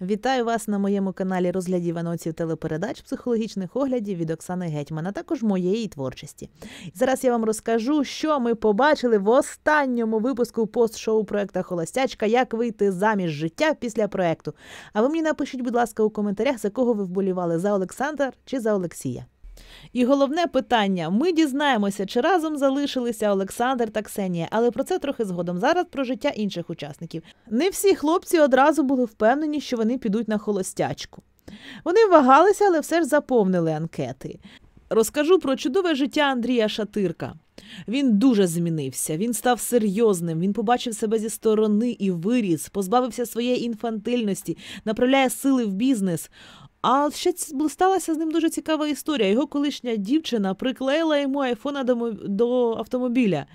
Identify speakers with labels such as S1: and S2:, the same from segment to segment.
S1: Вітаю вас на моєму каналі розглядів анонсів телепередач, психологічних оглядів від Оксани Гетьмана, також моєї творчості. Зараз я вам розкажу, що ми побачили в останньому випуску постшоу шоу проекта Холостячка, як вийти заміж життя після проекту. А ви мені напишіть, будь ласка, у коментарях, за кого ви вболівали за Олександр чи за Олексія. І головне питання: ми дізнаємося, чи разом залишилися Олександр та Ксенія, але про це трохи згодом. Зараз про життя інших учасників. Не всі хлопці одразу були впевнені, що вони підуть на холостячку. Вони вагалися, але все ж заповнили анкети. Розкажу про чудове життя Андрія Шатирка. Він дуже змінився, він став серйозним, він побачив себе зі сторони і виріс, позбавився своєї інфантильності, направляє сили в бізнес. А ще сталася з ним дуже цікава історія. Його колишня дівчина приклеїла йому айфона до автомобіля.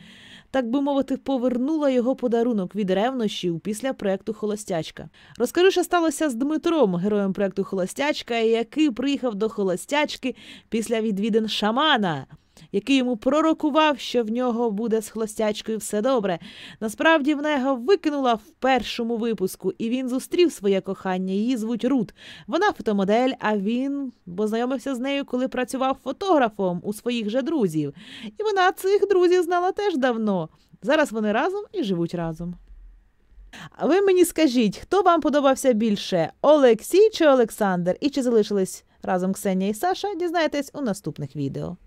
S1: Так би мовити, повернула його подарунок від ревнощів після проекту Холостячка. Розкажу, що сталося з Дмитром, героєм проекту Холостячка, який приїхав до Холостячки після відвідин шамана який йому пророкував, що в нього буде з хлостячкою все добре. Насправді вона його викинула в першому випуску, і він зустрів своє кохання. Її звуть Рут. Вона фотомодель, а він познайомився з нею, коли працював фотографом у своїх же друзів. І вона цих друзів знала теж давно. Зараз вони разом і живуть разом. А ви мені скажіть, хто вам подобався більше Олексій чи Олександр? І чи залишились разом Ксенія і Саша? Дізнаєтесь у наступних відео.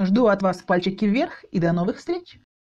S1: Жду от вас пальчики вверх и до новых встреч!